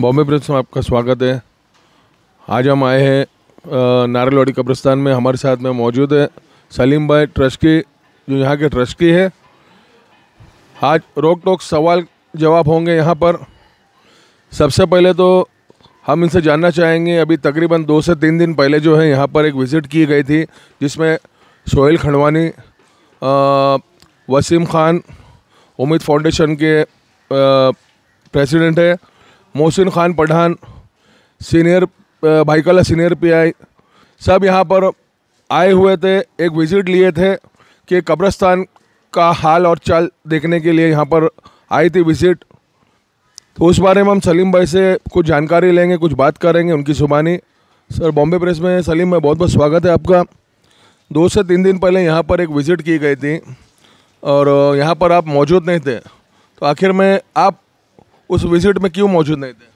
Bombay press में आपका स्वागत है आज हम आए हैं नारलवाड़ी कब्रिस्तान में हमारे साथ में मौजूद है सलीम भाई ट्रस्टी जो यहाँ के ट्रस्टी है आज रोक टोक सवाल जवाब होंगे यहाँ पर सबसे पहले तो हम इनसे जानना चाहेंगे अभी तकरीबन दो से तीन दिन पहले जो है यहाँ पर एक विज़िट की गई थी जिसमें सोहेल खंडवानी वसीम खान उम्मीद फाउंडेशन के प्रेसिडेंट है Mohsin Khan Pathan senior Byculla senior PI सब यहाँ पर आए हुए थे एक विज़िट लिए थे कि कब्रस्तान का हाल और चाल देखने के लिए यहाँ पर आई थी विज़िट तो उस बारे में हम सलीम भाई से कुछ जानकारी लेंगे कुछ बात करेंगे उनकी सुबानी सर बॉम्बे प्रेस में सलीम भाई बहुत बहुत स्वागत है आपका दो से तीन दिन पहले यहाँ पर एक विज़िट की गई थी और यहाँ पर आप मौजूद नहीं थे तो आखिर में आप उस विजिट में क्यों मौजूद नहीं थे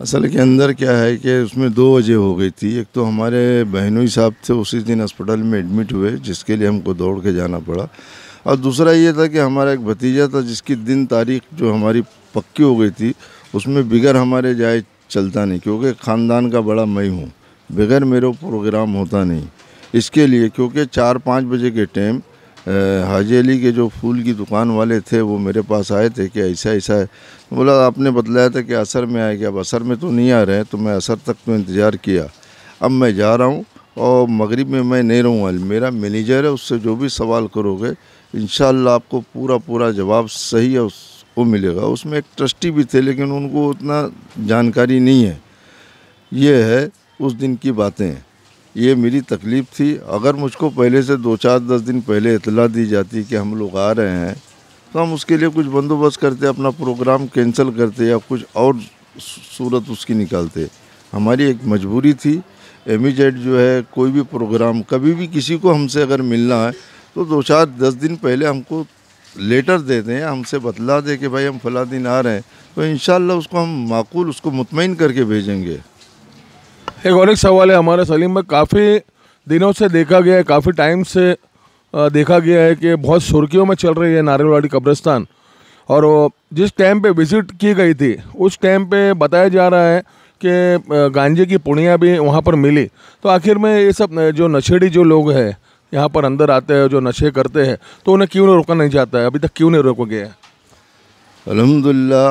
असल के अंदर क्या है कि उसमें दो वजह हो गई थी एक तो हमारे बहनोई साहब थे उसी दिन अस्पताल में एडमिट हुए जिसके लिए हमको दौड़ के जाना पड़ा और दूसरा ये था कि हमारा एक भतीजा था जिसकी दिन तारीख जो हमारी पक्की हो गई थी उसमें बिगर हमारे जाए चलता नहीं क्योंकि ख़ानदान का बड़ा मैं हूँ बगैर मेरे प्रोग्राम होता नहीं इसके लिए क्योंकि चार पाँच बजे के टाइम हाजी अली के जो फूल की दुकान वाले थे वो मेरे पास आए थे कि ऐसा ऐसा है तो बोला आपने बतलाया था कि असर में आए कि अब असर में तो नहीं आ रहे हैं तो मैं असर तक तो इंतज़ार किया अब मैं जा रहा हूँ और मगरब में मैं नहीं रहूँगा मेरा मैनेजर है उससे जो भी सवाल करोगे इन आपको पूरा पूरा जवाब सही है उसको मिलेगा उसमें एक ट्रस्टी भी थे लेकिन उनको उतना जानकारी नहीं है ये है उस दिन की बातें ये मेरी तकलीफ़ थी अगर मुझको पहले से दो चार दस दिन पहले इतला दी जाती कि हम लोग आ रहे हैं तो हम उसके लिए कुछ बंदोबस्त करते अपना प्रोग्राम कैंसिल करते या कुछ और सूरत उसकी निकालते हमारी एक मजबूरी थी एमिजेट e जो है कोई भी प्रोग्राम कभी भी किसी को हमसे अगर मिलना है तो दो चार दस दिन पहले हमको लेटर दे दें हमसे बतला दें कि भाई हम फला दिन आ रहे हैं तो इन उसको हम माकूल उसको मुतमिन करके भेजेंगे एक और एक सवाल है हमारे सलीम में काफ़ी दिनों से देखा गया है काफ़ी टाइम से देखा गया है कि बहुत सुर्खियों में चल रही है नारियलवाड़ी कब्रिस्तान और जिस टाइम पे विज़िट की गई थी उस टाइम पे बताया जा रहा है कि गांजे की पुणिया भी वहाँ पर मिली तो आखिर में ये सब जो नशेड़ी जो लोग हैं यहाँ पर अंदर आते हैं जो नशे करते हैं तो उन्हें क्यों रोका नहीं जाता है अभी तक क्यों नहीं रोका गया है अलहमदिल्ला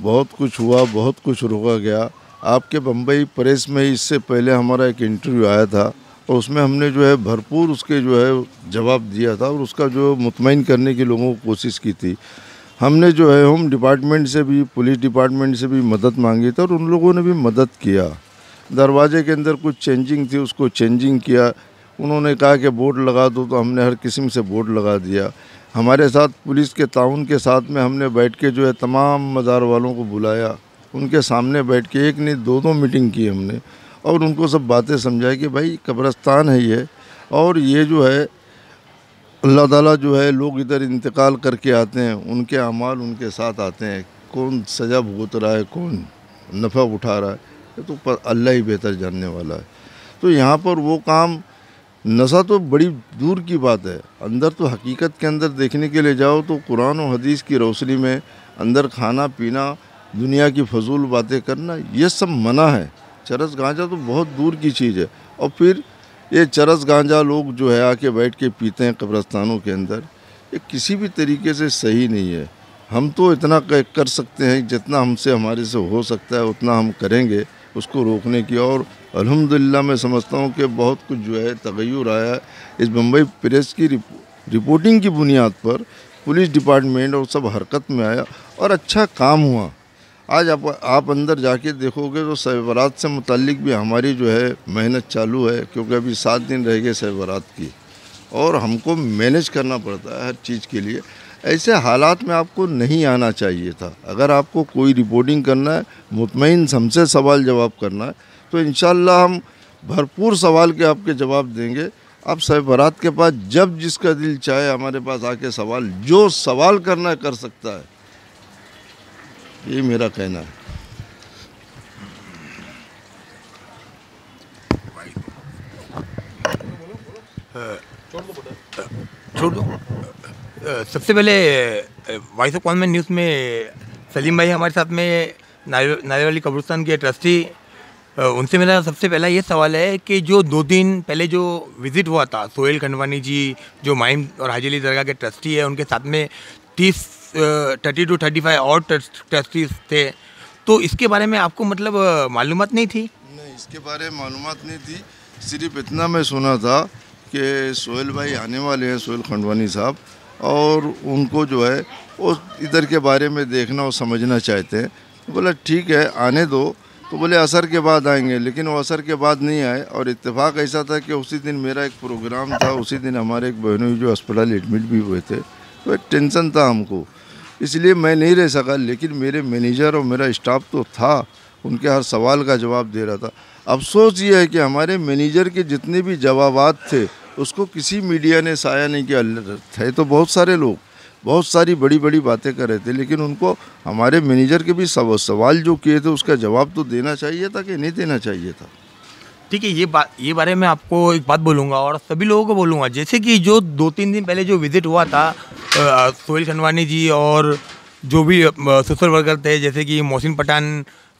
बहुत कुछ हुआ बहुत कुछ रोका गया आपके बम्बई प्रेस में इससे पहले हमारा एक इंटरव्यू आया था और उसमें हमने जो है भरपूर उसके जो है जवाब दिया था और उसका जो मुतमिन करने की लोगों को कोशिश की थी हमने जो है होम डिपार्टमेंट से भी पुलिस डिपार्टमेंट से भी मदद मांगी थी और उन लोगों ने भी मदद किया दरवाजे के अंदर कुछ चेंजिंग थी उसको चेंजिंग किया उन्होंने कहा कि बोर्ड लगा दो तो हमने हर किस्म से बोर्ड लगा दिया हमारे साथ पुलिस के ताउन के साथ में हमने बैठ के जो है तमाम मज़ार वालों को बुलाया उनके सामने बैठ के एक नहीं दो दो मीटिंग की हमने और उनको सब बातें समझाई कि भाई कब्रस्तान है ये और ये जो है अल्लाह ताला जो है लोग इधर इंतकाल करके आते हैं उनके अमाल उनके साथ आते हैं कौन सजा भुगत रहा है कौन नफ़ा उठा रहा है ये तो अल्लाह ही बेहतर जानने वाला है तो यहाँ पर वो काम नशा तो बड़ी दूर की बात है अंदर तो हकीकत के अंदर देखने के लिए जाओ तो कुरान और हदीस की रोशनी में अंदर खाना पीना दुनिया की फजूल बातें करना ये सब मना है चरस गांजा तो बहुत दूर की चीज़ है और फिर ये चरस गांजा लोग जो है आके बैठ के पीते हैं कब्रस्तानों के अंदर ये किसी भी तरीके से सही नहीं है हम तो इतना कर सकते हैं जितना हमसे हमारे से हो सकता है उतना हम करेंगे उसको रोकने की और अल्हम्दुलिल्लाह मैं समझता हूँ कि बहुत कुछ जो है तगैर आया इस बम्बई प्रेस की रिपोर्टिंग की बुनियाद पर पुलिस डिपार्टमेंट और सब हरकत में आया और अच्छा काम हुआ आज आप आप अंदर जाके देखोगे तो सहबरात से मुतलिक भी हमारी जो है मेहनत चालू है क्योंकि अभी सात दिन रह गए सहबरात की और हमको मैनेज करना पड़ता है हर चीज़ के लिए ऐसे हालात में आपको नहीं आना चाहिए था अगर आपको कोई रिपोर्टिंग करना है मुतमिन हमसे सवाल जवाब करना है तो इन हम भरपूर सवाल के आपके जवाब देंगे आप सहबरात के पास जब जिसका दिल चाहे हमारे पास आके सवाल जो सवाल करना कर सकता है ये मेरा कहना है छोड़ दो सबसे पहले वॉइस ऑफ कॉन्वेंट न्यूज़ में सलीम भाई हमारे साथ में नारे वाली कब्रस्तान के ट्रस्टी उनसे मेरा सबसे पहला ये सवाल है कि जो दो दिन पहले जो विज़िट हुआ था सोहेल खंडवानी जी जो माइम और हाजिली दरगाह के ट्रस्टी है उनके साथ में तीस थर्टी टू थर्टी फाइव और ट्रस्टीज थे तो इसके बारे में आपको मतलब मालूम नहीं थी नहीं इसके बारे में मालूम नहीं थी सिर्फ इतना मैं सुना था कि सोहेल भाई आने वाले हैं सोहेल खंडवानी साहब और उनको जो है वो इधर के बारे में देखना और समझना चाहते हैं तो बोला ठीक है आने दो तो बोले असर के बाद आएंगे लेकिन वो असर के बाद नहीं आए और इत्तेफाक ऐसा था कि उसी दिन मेरा एक प्रोग्राम था उसी दिन हमारे एक बहनों जो अस्पताल एडमिट भी हुए थे तो टेंशन था हमको इसलिए मैं नहीं रह सका लेकिन मेरे मैनेजर और मेरा स्टाफ तो था उनके हर सवाल का जवाब दे रहा था अफसोस ये है कि हमारे मैनेजर के जितने भी जवाब थे उसको किसी मीडिया ने साया नहीं किया थे तो बहुत सारे लोग बहुत सारी बड़ी बड़ी बातें कर रहे थे लेकिन उनको हमारे मैनेजर के भी सवाल जो किए थे उसका जवाब तो देना चाहिए था कि नहीं देना चाहिए था ठीक है ये बात ये बारे में आपको एक बात बोलूँगा और सभी लोगों को बोलूँगा जैसे कि जो दो तीन दिन पहले जो विज़िट हुआ था सोहेल खनवानी जी और जो भी सोशल वर्कर थे जैसे कि मोहसिन पठान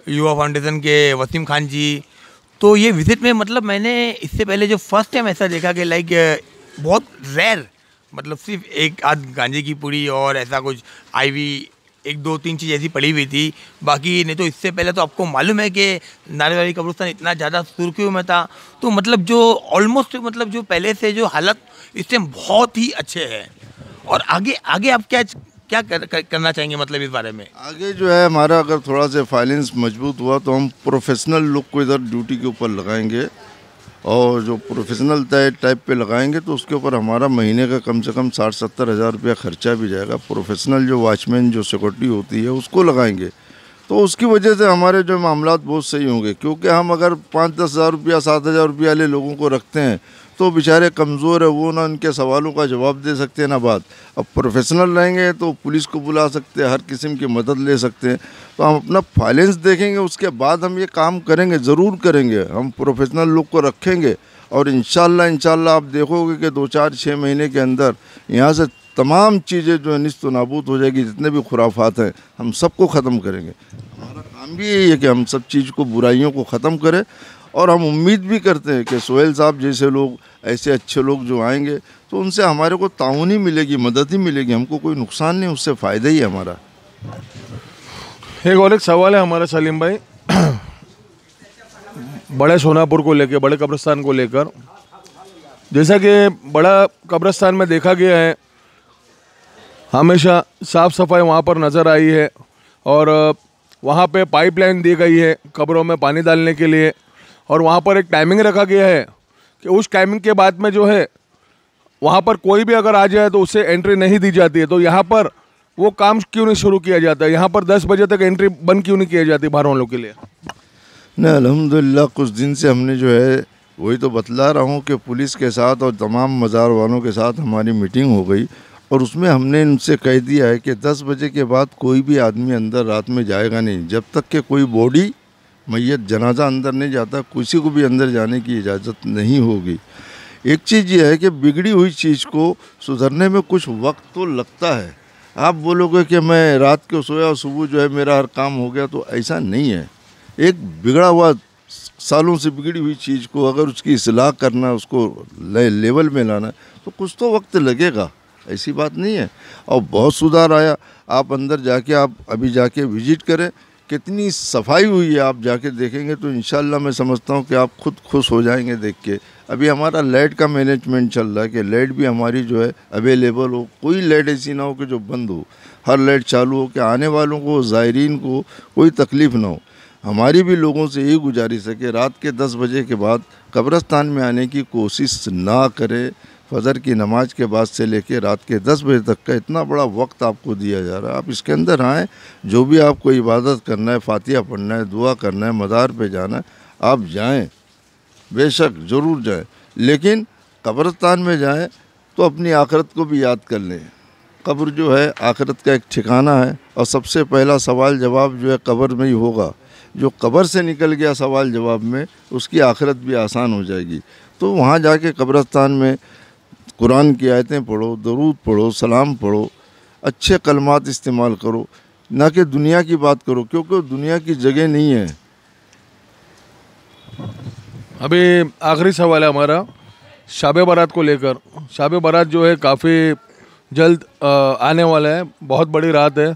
युवा फाउंडेशन के वसीम खान जी तो ये विज़िट में मतलब मैंने इससे पहले जो फर्स्ट टाइम ऐसा देखा कि लाइक बहुत रेयर मतलब सिर्फ एक आध गांजे की पूड़ी और ऐसा कुछ आईवी एक दो तीन चीज़ ऐसी पड़ी हुई थी बाकी नहीं तो इससे पहले तो आपको मालूम है कि नारेवाड़ी कब्रस्तान इतना ज़्यादा सुर्खियों में था तो मतलब जो ऑलमोस्ट मतलब जो पहले से जो हालत इस टाइम बहुत ही अच्छे है और आगे आगे आप क्या क्या कर, कर, करना चाहेंगे मतलब इस बारे में आगे जो है हमारा अगर थोड़ा सा फाइनेंस मजबूत हुआ तो हम प्रोफेशनल लुक को इधर ड्यूटी के ऊपर लगाएंगे और जो प्रोफेशनल टाइप पे लगाएंगे तो उसके ऊपर हमारा महीने का कम से कम साठ सत्तर हज़ार रुपया खर्चा भी जाएगा प्रोफेशनल जो वॉचमैन जो सिक्योरिटी होती है उसको लगाएंगे तो उसकी वजह से हमारे जो मामला बहुत सही होंगे क्योंकि हम अगर पाँच दस हज़ार रुपया सात हज़ार रुपया वाले लोगों को रखते हैं तो बेचारे कमज़ोर है वो ना उनके सवालों का जवाब दे सकते हैं ना बात अब प्रोफेशनल रहेंगे तो पुलिस को बुला सकते हैं हर किस्म की मदद ले सकते हैं तो हम अपना फाइलेंस देखेंगे उसके बाद हम ये काम करेंगे ज़रूर करेंगे हम प्रोफेशनल लोग को रखेंगे और इन शाला आप देखोगे कि दो चार छः महीने के अंदर यहाँ से तमाम चीज़ें जो है नस्त नाबूद हो जाएगी जितने भी खुराफात हैं हम सबको ख़त्म करेंगे हमारा काम भी यही है कि हम सब चीज़ को बुराइयों को ख़त्म करें और हम उम्मीद भी करते हैं कि सोहेल साहब जैसे लोग ऐसे अच्छे लोग जो आएंगे तो उनसे हमारे को ताउन ही मिलेगी मदद ही मिलेगी हमको कोई नुकसान नहीं उससे फ़ायदा ही हमारा एक और एक सवाल है हमारा सलीम भाई बड़े सोनापुर को लेकर बड़े कब्रस्तान को लेकर जैसा कि बड़ा कब्रस्तान में देखा गया है हमेशा साफ़ सफाई वहाँ पर नज़र आई है और वहाँ पे पाइपलाइन दी गई है कब्रों में पानी डालने के लिए और वहाँ पर एक टाइमिंग रखा गया है कि उस टाइमिंग के बाद में जो है वहाँ पर कोई भी अगर आ जाए तो उसे एंट्री नहीं दी जाती है तो यहाँ पर वो काम क्यों नहीं शुरू किया जाता है यहाँ पर दस बजे तक एंट्री बंद क्यों नहीं किया जाती बाहर वालों के लिए न अलहमदिल्ला कुछ दिन से हमने जो है वही तो बतला रहा हूँ कि पुलिस के साथ और तमाम मज़ार वालों के साथ हमारी मीटिंग हो गई और उसमें हमने उनसे कह दिया है कि 10 बजे के बाद कोई भी आदमी अंदर रात में जाएगा नहीं जब तक कि कोई बॉडी मैत जनाजा अंदर नहीं जाता किसी को भी अंदर जाने की इजाज़त नहीं होगी एक चीज़ यह है कि बिगड़ी हुई चीज़ को सुधरने में कुछ वक्त तो लगता है आप बोलोगे कि मैं रात को सोया और सुबह जो है मेरा हर काम हो गया तो ऐसा नहीं है एक बिगड़ा हुआ सालों से बिगड़ी हुई चीज़ को अगर उसकी असलाह करना उसको ले, लेवल में लाना तो कुछ तो वक्त लगेगा ऐसी बात नहीं है और बहुत सुधार आया आप अंदर जाके आप अभी जाके विज़िट करें कितनी सफाई हुई है आप जाके देखेंगे तो इन मैं समझता हूँ कि आप खुद खुश हो जाएंगे देख के अभी हमारा लाइट का मैनेजमेंट चल रहा है कि लाइट भी हमारी जो है अवेलेबल हो कोई लाइट ऐसी ना हो कि जो बंद हो हर लाइट चालू हो कि आने वालों को ज़ायरीन को कोई तकलीफ़ ना हो हमारी भी लोगों से यही गुजारिश है कि रात के दस बजे के बाद कब्रस्तान में आने की कोशिश ना करें फ़जर की नमाज के बाद से लेके रात के दस बजे तक का इतना बड़ा वक्त आपको दिया जा रहा है आप इसके अंदर आएँ जो भी आपको इबादत करना है फ़ातिया पढ़ना है दुआ करना है मज़ार पर जाना है आप जाएँ बेशक ज़रूर जाएँ लेकिन कब्रस्तान में जाएँ तो अपनी आखरत को भी याद कर लें कब्र जो है आखरत का एक ठिकाना है और सबसे पहला सवाल जवाब जो है कब्र में ही होगा जो कब्र से निकल गया सवाल जवाब में उसकी आखरत भी आसान हो जाएगी तो वहाँ जाके कब्रस्तान में कुरान की आयतें पढ़ो दरूद पढ़ो सलाम पढ़ो अच्छे कलमात इस्तेमाल करो ना कि दुनिया की बात करो क्योंकि दुनिया की जगह नहीं है अभी आखिरी सवाल है हमारा शाब बारात को लेकर शाब बारात जो है काफ़ी जल्द आने वाला है बहुत बड़ी रात है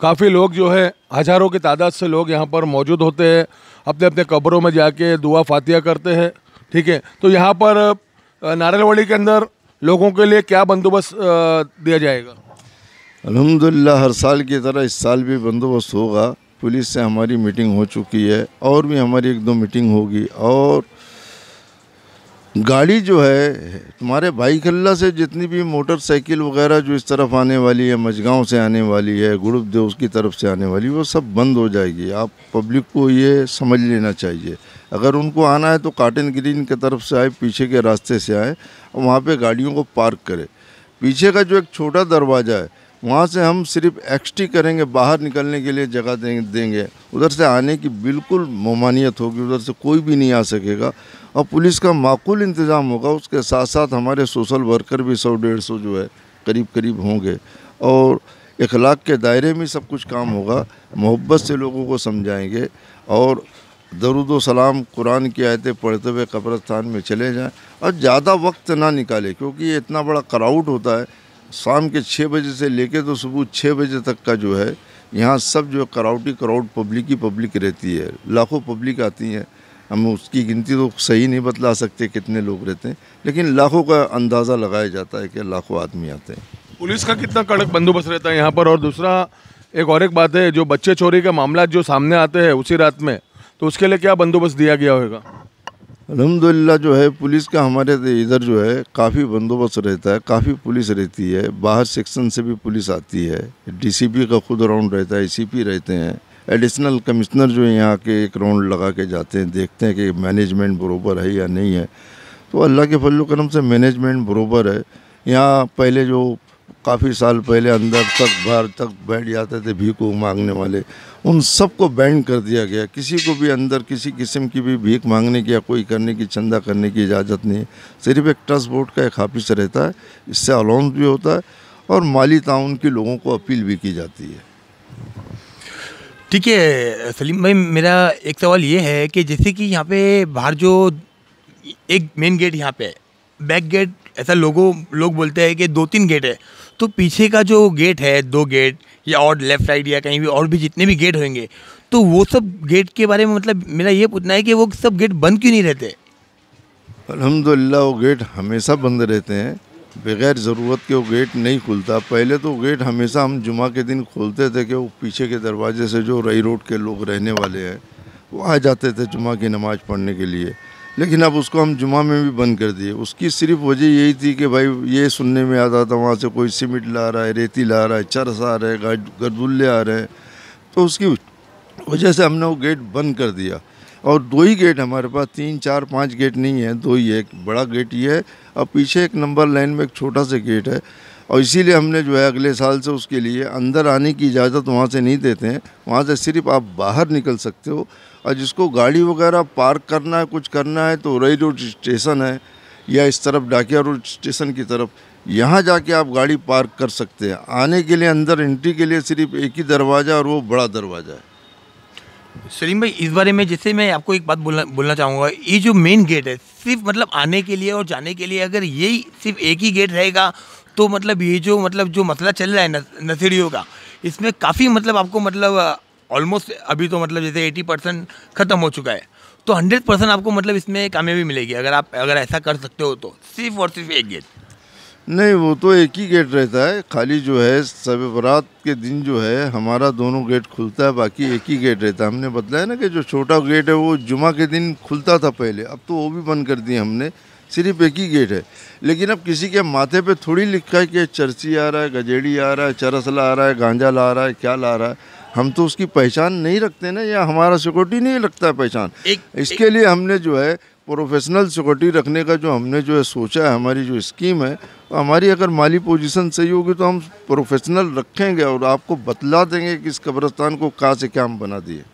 काफ़ी लोग जो है हज़ारों की तादाद से लोग यहाँ पर मौजूद होते हैं अपने अपने कब्रों में जाके दुआ फातिया करते हैं ठीक है तो यहाँ पर नारलवाड़ी के अंदर लोगों के लिए क्या बंदोबस्त दिया जाएगा अलहमदिल्ला हर साल की तरह इस साल भी बंदोबस्त होगा पुलिस से हमारी मीटिंग हो चुकी है और भी हमारी एक दो मीटिंग होगी और गाड़ी जो है तुम्हारे भाई खल्ला से जितनी भी मोटरसाइकिल वगैरह जो इस तरफ आने वाली है मझगाँव से आने वाली है गुरुदेव की तरफ से आने वाली वो सब बंद हो जाएगी आप पब्लिक को ये समझ लेना चाहिए अगर उनको आना है तो काटन ग्रीन की तरफ से आए पीछे के रास्ते से आए और वहाँ पर गाड़ियों को पार्क करें पीछे का जो एक छोटा दरवाज़ा है वहाँ से हम सिर्फ एक्सटी करेंगे बाहर निकलने के लिए जगह देंगे देंगे उधर से आने की बिल्कुल ममानियत होगी उधर से कोई भी नहीं आ सकेगा और पुलिस का माकूल इंतज़ाम होगा उसके साथ साथ हमारे सोशल वर्कर भी सौ डेढ़ सौ जो है करीब करीब होंगे और इखलाक के दायरे में सब कुछ काम होगा मोहब्बत से लोगों को समझाएंगे और दरुद सलाम कुरान की आयतें पढ़ते हुए कब्रस्तान में चले जाएं और ज़्यादा वक्त ना निकालें क्योंकि ये इतना बड़ा क्राउड होता है शाम के छः बजे से कर तो सुबह छः बजे तक का जो है यहाँ सब जो कराउटी कराउट पब्लिक ही पब्लिक रहती है लाखों पब्लिक आती है हम उसकी गिनती तो सही नहीं बतला सकते कितने लोग रहते हैं लेकिन लाखों का अंदाज़ा लगाया जाता है कि लाखों आदमी आते हैं पुलिस का कितना कड़क बंदोबस्त रहता है यहाँ पर और दूसरा एक और एक बात है जो बच्चे चोरी का मामला जो सामने आते हैं उसी रात में तो उसके लिए क्या बंदोबस्त दिया गया होगा अलहमदिल्ला जो है पुलिस का हमारे इधर जो है काफ़ी बंदोबस्त रहता है काफ़ी पुलिस रहती है बाहर सेक्शन से भी पुलिस आती है डीसीपी का खुद राउंड रहता है एसीपी रहते हैं एडिशनल कमिश्नर जो है यहाँ के एक राउंड लगा के जाते हैं देखते हैं कि मैनेजमेंट बरोबर है या नहीं है तो अल्लाह के फजल करम से मैनेजमेंट बरोबर है यहाँ पहले जो काफ़ी साल पहले अंदर तक बाहर तक बैठ जाते थे भीख मांगने वाले उन सबको बैन कर दिया गया किसी को भी अंदर किसी किस्म की भी भीख मांगने की या कोई करने की चंदा करने की इजाज़त नहीं है सिर्फ एक ट्रस्ट बोर्ड का एक ऑफिस रहता है इससे अलाउंस भी होता है और माली ताउन के लोगों को अपील भी की जाती है ठीक है सलीम भाई मेरा एक सवाल ये है कि जैसे कि यहाँ पे बाहर जो एक मेन गेट यहाँ पे है बैक गेट ऐसा लोगों लोग बोलते हैं कि दो तीन गेट है तो पीछे का जो गेट है दो गेट या और लेफ्ट साइड या कहीं भी और भी जितने भी गेट होंगे तो वो सब गेट के बारे में मतलब मेरा ये पूछना है कि वो सब गेट बंद क्यों नहीं रहते अलहमदिल्ला वो गेट हमेशा बंद रहते हैं बगैर ज़रूरत के वो गेट नहीं खुलता पहले तो गेट हमेशा हम जुमा के दिन खोलते थे कि वो पीछे के दरवाजे से जो रई रोड के लोग रहने वाले हैं वो आ जाते थे जुमा की नमाज़ पढ़ने के लिए लेकिन अब उसको हम जुमा में भी बंद कर दिए उसकी सिर्फ वजह यही थी कि भाई ये सुनने में आता था वहाँ से कोई सीमेंट ला रहा है रेती ला रहा है चरस आ रहे हैं गदुल्ले आ रहे हैं तो उसकी वजह से हमने वो गेट बंद कर दिया और दो ही गेट हमारे पास तीन चार पाँच गेट नहीं है दो ही है एक बड़ा गेट ये है और पीछे एक नंबर लाइन में एक छोटा सा गेट है और इसीलिए हमने जो है अगले साल से उसके लिए अंदर आने की इजाज़त वहाँ से नहीं देते हैं वहाँ से सिर्फ आप बाहर निकल सकते हो और जिसको गाड़ी वगैरह पार्क करना है कुछ करना है तो रई रोड स्टेशन है या इस तरफ डाकिया रोड स्टेशन की तरफ यहाँ जाके आप गाड़ी पार्क कर सकते हैं आने के लिए अंदर एंट्री के लिए सिर्फ एक ही दरवाज़ा और वो बड़ा दरवाज़ा है सलीम भाई इस बारे में जैसे मैं आपको एक बात बोलना बोलना चाहूँगा ये जो मेन गेट है सिर्फ मतलब आने के लिए और जाने के लिए अगर यही सिर्फ एक ही गेट रहेगा तो मतलब ये जो मतलब जो मसला चल रहा है नसीड़ियों का इसमें काफ़ी मतलब आपको मतलब ऑलमोस्ट अभी तो मतलब जैसे एटी परसेंट ख़त्म हो चुका है तो हंड्रेड परसेंट आपको मतलब इसमें कामयाबी मिलेगी अगर आप अगर ऐसा कर सकते हो तो सिर्फ और सिर्फ एक गेट नहीं वो तो एक ही गेट रहता है खाली जो है सब बरात के दिन जो है हमारा दोनों गेट खुलता है बाकी एक ही गेट रहता है हमने बताया ना कि जो छोटा गेट है वो जुमा के दिन खुलता था पहले अब तो वो भी बंद कर दिए हमने सिर्फ एक ही गेट है लेकिन अब किसी के माथे पे थोड़ी लिखा है कि चरसी आ रहा है गजेड़ी आ रहा है चरस ला रहा है गांजा ला रहा है क्या ला रहा है हम तो उसकी पहचान नहीं रखते ना या हमारा सिक्योरिटी नहीं लगता है पहचान इसके लिए हमने जो है प्रोफेशनल सिक्योरिटी रखने का जो हमने जो है सोचा है हमारी जो स्कीम है तो हमारी अगर माली पोजीशन सही होगी तो हम प्रोफेशनल रखेंगे और आपको बतला देंगे कि इस कब्रस्तान को कहाँ से क्या हम बना दिए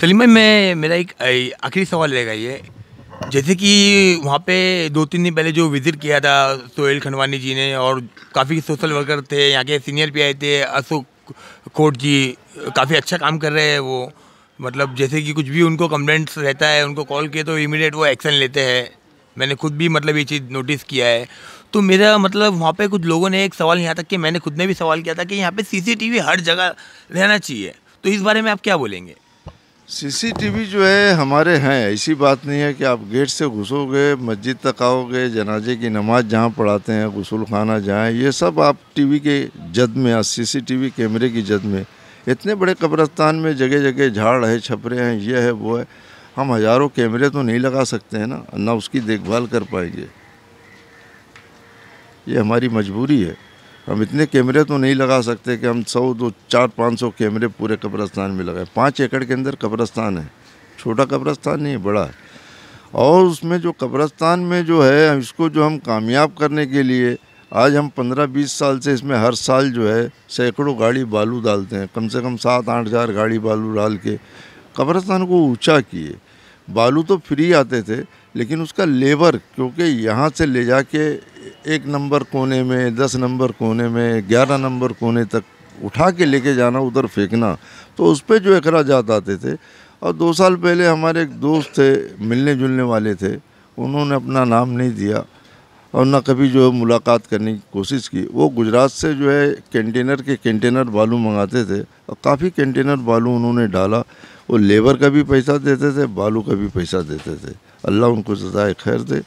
फिल्म मैं मेरा एक आखिरी सवाल रहेगा ये जैसे कि वहाँ पे दो तीन दिन पहले जो विज़िट किया था सोहेल खनवानी जी ने और काफ़ी सोशल वर्कर थे यहाँ के सीनियर भी आए थे अशोक कोट जी काफ़ी अच्छा काम कर रहे हैं वो मतलब जैसे कि कुछ भी उनको कंप्लेंट्स रहता है उनको कॉल किए तो इमीडिएट वो एक्शन लेते हैं मैंने खुद भी मतलब ये चीज़ नोटिस किया है तो मेरा मतलब वहाँ पे कुछ लोगों ने एक सवाल यहाँ तक कि मैंने खुद ने भी सवाल किया था कि यहाँ पे सीसीटीवी हर जगह रहना चाहिए तो इस बारे में आप क्या बोलेंगे सीसीटीवी जो है हमारे हैं ऐसी बात नहीं है कि आप गेट से घुसोगे मस्जिद तक आओगे जनाजे की नमाज जहाँ पढ़ाते हैं गसूल खाना जहाँ ये सब आप टीवी के जद में या सीसीटीवी कैमरे की जद में इतने बड़े कब्रस्तान में जगह जगह झाड़ है छपरे हैं ये है वो है हम हज़ारों कैमरे तो नहीं लगा सकते हैं ना ना उसकी देखभाल कर पाएंगे ये हमारी मजबूरी है हम इतने कैमरे तो नहीं लगा सकते कि हम सौ दो चार पाँच सौ कैमरे पूरे कब्रस्तान में लगाए पाँच एकड़ के अंदर कब्रस्तान है छोटा कब्रस्तान नहीं है बड़ा है और उसमें जो कब्रस्तान में जो है इसको जो हम कामयाब करने के लिए आज हम पंद्रह बीस साल से इसमें हर साल जो है सैकड़ों गाड़ी बालू डालते हैं कम से कम सात आठ हज़ार गाड़ी बालू डाल के कब्रस्तान को ऊंचा किए बालू तो फ्री आते थे लेकिन उसका लेबर क्योंकि यहाँ से ले जाके एक नंबर कोने में दस नंबर कोने में ग्यारह नंबर कोने तक उठा के लेके जाना उधर फेंकना तो उस पर जो अखराज आते थे और दो साल पहले हमारे एक दोस्त थे मिलने जुलने वाले थे उन्होंने अपना नाम नहीं दिया और ना कभी जो है मुलाकात करने की कोशिश की वो गुजरात से जो है कंटेनर के कंटेनर बालू मंगाते थे और काफ़ी कंटेनर बालू उन्होंने डाला वो लेबर का भी पैसा देते थे बालू का भी पैसा देते थे अल्लाह उनको सजाए खैर दे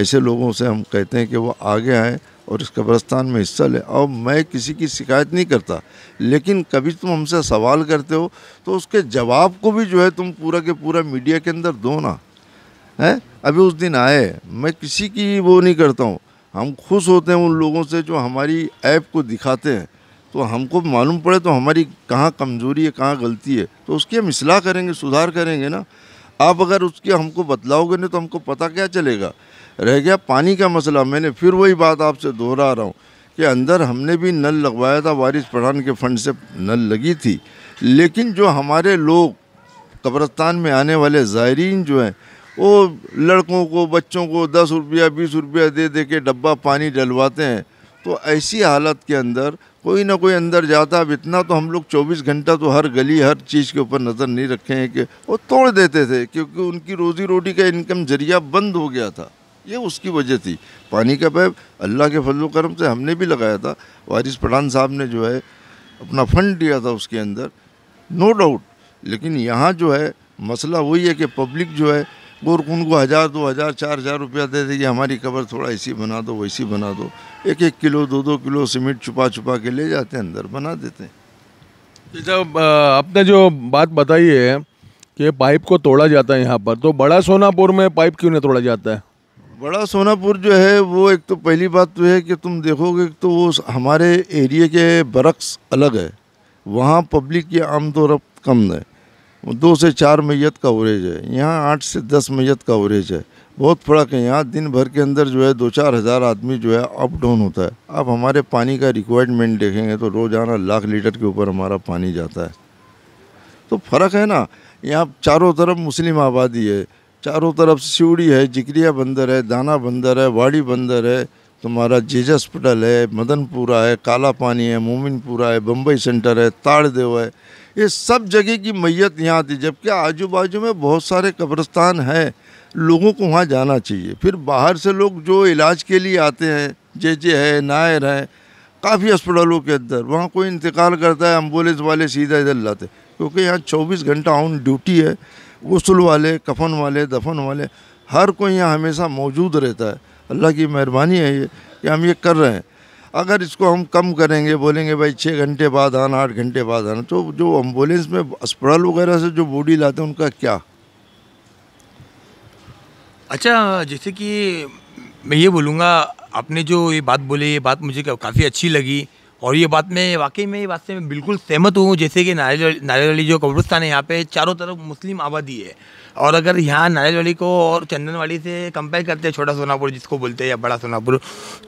ऐसे लोगों से हम कहते हैं कि वो आगे आएँ और इस कब्रस्तान में हिस्सा लें और मैं किसी की शिकायत नहीं करता लेकिन कभी तुम हमसे सवाल करते हो तो उसके जवाब को भी जो है तुम पूरा के पूरा मीडिया के अंदर दो ना है अभी उस दिन आए मैं किसी की वो नहीं करता हूँ हम खुश होते हैं उन लोगों से जो हमारी ऐप को दिखाते हैं तो हमको मालूम पड़े तो हमारी कहाँ कमज़ोरी है कहाँ गलती है तो उसकी हम इसलाह करेंगे सुधार करेंगे ना आप अगर उसके हमको बतलाओगे नहीं तो हमको पता क्या चलेगा रह गया पानी का मसला मैंने फिर वही बात आपसे दोहरा रहा हूँ कि अंदर हमने भी नल लगवाया था वारिस पठान के फंड से नल लगी थी लेकिन जो हमारे लोग कब्रस्तान में आने वाले ज़ायरीन जो हैं वो लड़कों को बच्चों को दस रुपया बीस रुपया दे दे के डब्बा पानी डलवाते हैं तो ऐसी हालत के अंदर कोई ना कोई अंदर जाता अब इतना तो हम लोग 24 घंटा तो हर गली हर चीज़ के ऊपर नज़र नहीं रखे हैं कि वो तोड़ देते थे क्योंकि उनकी रोज़ी रोटी का इनकम जरिया बंद हो गया था ये उसकी वजह थी पानी का पैप अल्लाह के फजल करम से हमने भी लगाया था वारिस पठान साहब ने जो है अपना फंड दिया था उसके अंदर नो डाउट लेकिन यहाँ जो है मसला वही है कि पब्लिक जो है गोरकुन को हज़ार दो हज़ार चार हज़ार रुपया दे देगी हमारी कबर थोड़ा ऐसी बना दो वैसी बना दो एक एक किलो दो दो किलो सीमेंट छुपा छुपा के ले जाते हैं अंदर बना देते हैं जब आपने जो बात बताई है कि पाइप को तोड़ा जाता है यहाँ पर तो बड़ा सोनापुर में पाइप क्यों नहीं तोड़ा जाता है बड़ा सोनापुर जो है वो एक तो पहली बात तो है कि तुम देखोगे तो वो हमारे एरिए के बरक्स अलग है वहाँ पब्लिक की पर कम है दो से चार मैत का ओवरेज है यहाँ आठ से दस मैत का ओवरेज है बहुत फ़र्क है यहाँ दिन भर के अंदर जो है दो चार हज़ार आदमी जो है अप डाउन होता है अब हमारे पानी का रिक्वायरमेंट देखेंगे तो रोज़ाना लाख लीटर के ऊपर हमारा पानी जाता है तो फ़र्क है ना यहाँ चारों तरफ मुस्लिम आबादी है चारों तरफ सिवड़ी है जिक्रिया बंदर है दाना बंदर है वाड़ी बंदर है तुम्हारा हॉस्पिटल है मदनपुरा है काला पानी है मोमिनपुरा है बम्बई सेंटर है ताड़देव है ये सब जगह की मैयत यहाँ आती जबकि आजू बाजू में बहुत सारे कब्रस्तान हैं लोगों को वहाँ जाना चाहिए फिर बाहर से लोग जो इलाज के लिए आते हैं जे जे है नायर है काफ़ी हॉस्पिटलों के अंदर वहाँ कोई इंतकाल करता है एम्बुलेंस वाले सीधा इधर लाते क्योंकि यहाँ 24 घंटा ऑन ड्यूटी है गसल वाले कफन वाले दफन वाले हर कोई यहाँ हमेशा मौजूद रहता है अल्लाह की मेहरबानी है ये कि हम ये कर रहे हैं अगर इसको हम कम करेंगे बोलेंगे भाई छः घंटे बाद आना आठ घंटे बाद आना तो जो एम्बुलेंस में अस्पताल वगैरह से जो बॉडी लाते हैं उनका क्या अच्छा जैसे कि मैं ये बोलूँगा आपने जो ये बात बोली ये बात मुझे काफ़ी अच्छी लगी और ये बात मैं वाकई में ये बात से मैं बिल्कुल सहमत हूँ जैसे कि नारियल नारियल वाली जो कब्रिस्तान है यहाँ पे चारों तरफ मुस्लिम आबादी है और अगर यहाँ नारियल को और चंदन वाली से कंपेयर करते हैं छोटा सोनापुर जिसको बोलते हैं या बड़ा सोनापुर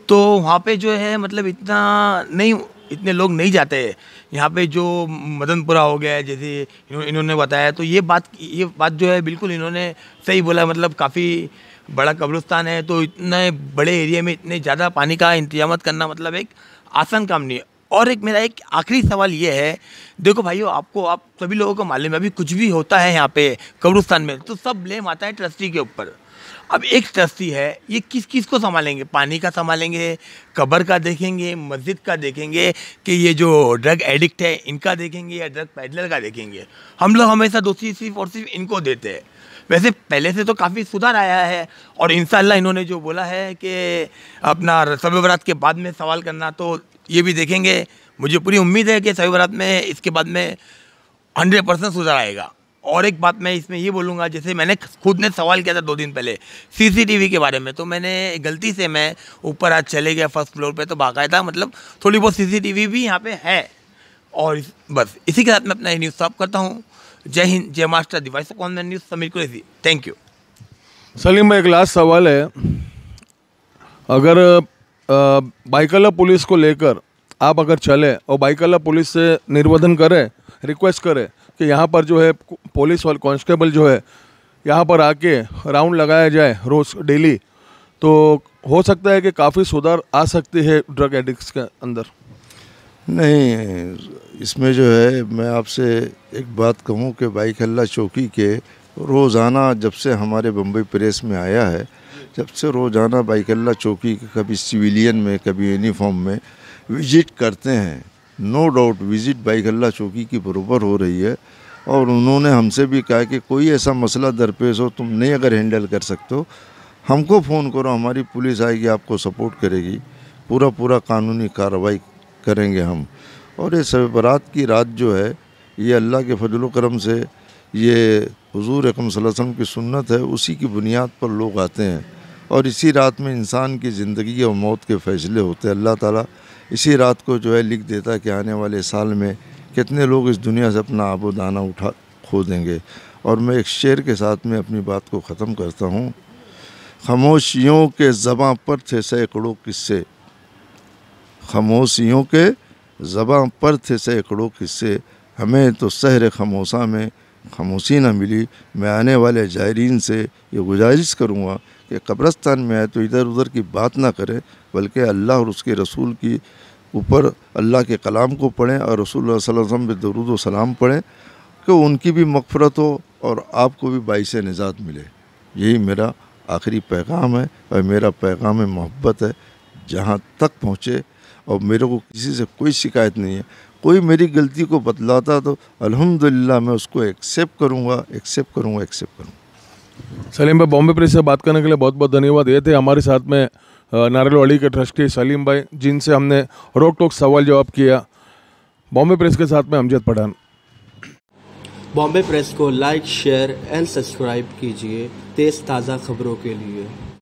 तो वहाँ पे जो है मतलब इतना नहीं इतने लोग नहीं जाते हैं यहाँ पे जो मदनपुरा हो गया है जैसे इन्होंने बताया तो ये बात ये बात जो है बिल्कुल इन्होंने सही बोला मतलब काफ़ी बड़ा कब्रस्तान है तो इतने बड़े एरिया में इतने ज़्यादा पानी का इंतजाम करना मतलब एक आसान काम नहीं है और एक मेरा एक आखिरी सवाल ये है देखो भाइयों आपको आप सभी लोगों को मालूम है अभी कुछ भी होता है यहाँ पे कब्रुस्तान में तो सब ब्लेम आता है ट्रस्टी के ऊपर अब एक ट्रस्टी है ये किस किस को संभालेंगे पानी का संभालेंगे कबर का देखेंगे मस्जिद का देखेंगे कि ये जो ड्रग एडिक्ट है इनका देखेंगे या ड्रग पैडलर का देखेंगे हम लोग हमेशा दोषी सिर्फ और सिर्फ इनको देते हैं वैसे पहले से तो काफ़ी सुधार आया है और इन इन्होंने जो बोला है कि अपना सभी बरात के बाद में सवाल करना तो ये भी देखेंगे मुझे पूरी उम्मीद है कि सभी बरात में इसके बाद में हंड्रेड परसेंट सुधार आएगा और एक बात मैं इसमें ये बोलूँगा जैसे मैंने खुद ने सवाल किया था दो दिन पहले सीसीटीवी के बारे में तो मैंने गलती से मैं ऊपर आज चले गया फर्स्ट फ्लोर पे तो बाकायदा मतलब थोड़ी बहुत सीसीटीवी भी यहाँ पे है और बस इसी के साथ मैं अपना ये न्यूज़ साफ करता हूँ जय हिंद जय master the voice of news Sameer Qureshi thank you Salim भाई एक लास्ट सवाल है अगर बाइकला पुलिस को लेकर आप अगर चले और बाइकला पुलिस से निर्वधन करें रिक्वेस्ट करें कि यहाँ पर जो है पुलिस वाले कांस्टेबल जो है यहाँ पर आके राउंड लगाया जाए रोज़ डेली तो हो सकता है कि काफ़ी सुधार आ सकती है ड्रग एडिक्ट्स के अंदर नहीं इसमें जो है मैं आपसे एक बात कहूँ कि बाइक हल्ला चौकी के रोज़ाना जब से हमारे बम्बई प्रेस में आया है जब से रोज़ाना बाइक हल्ला चौकी के कभी सिविलियन में कभी यूनिफॉर्म में विज़िट करते हैं नो डाउट विज़िट बाइक हल्ला चौकी की बरूबर हो रही है और उन्होंने हमसे भी कहा कि कोई ऐसा मसला दरपेश हो तुम नहीं अगर हैंडल कर सकते हो हमको फ़ोन करो हमारी पुलिस आएगी आपको सपोर्ट करेगी पूरा पूरा कानूनी कार्रवाई करेंगे हम और ये शब बरात की रात जो है ये अल्लाह के फजल करम से ये हजूर अकम वसम की सुन्नत है उसी की बुनियाद पर लोग आते हैं और इसी रात में इंसान की ज़िंदगी और मौत के फ़ैसले होते हैं अल्लाह ताला इसी रात को जो है लिख देता है कि आने वाले साल में कितने लोग इस दुनिया से अपना आबो दाना उठा खो देंगे और मैं एक शेर के साथ में अपनी बात को ख़त्म करता हूँ खामोशियों के ज़बाँ पर थे सैकड़ों किस्से खामोशियों के ज़बाँ पर थे सैकड़ों किस्से हमें तो सहर खमोसा में खामोशी ना मिली मैं आने वाले जायरीन से ये गुजारिश करूँगा कि कब्रस्तान में आए तो इधर उधर की बात ना करें बल्कि अल्लाह और उसके रसूल की ऊपर अल्लाह के कलाम को पढ़ें और रसूल वसम पे दरुद सलाम पढ़ें कि उनकी भी मफ़रत हो और आपको भी बाईस निजात मिले यही मेरा आखिरी पैगाम है और मेरा पैगाम मोहब्बत है जहाँ तक पहुँचे और मेरे को किसी से कोई शिकायत नहीं है कोई मेरी गलती को बतलाता तो अल्हम्दुलिल्लाह मैं उसको एक्सेप्ट करूँगा एक्सेप्ट करूँगा एक्सेप्ट करूंगा सलीम भाई बॉम्बे प्रेस से बात करने के लिए बहुत बहुत धन्यवाद ये थे हमारे साथ में नारेल वाली के ट्रस्टी सलीम भाई जिनसे हमने रोक टोक सवाल जवाब किया बॉम्बे प्रेस के साथ में अमजद पठान बॉम्बे प्रेस को लाइक शेयर एंड सब्सक्राइब कीजिए तेज़ ताज़ा खबरों के लिए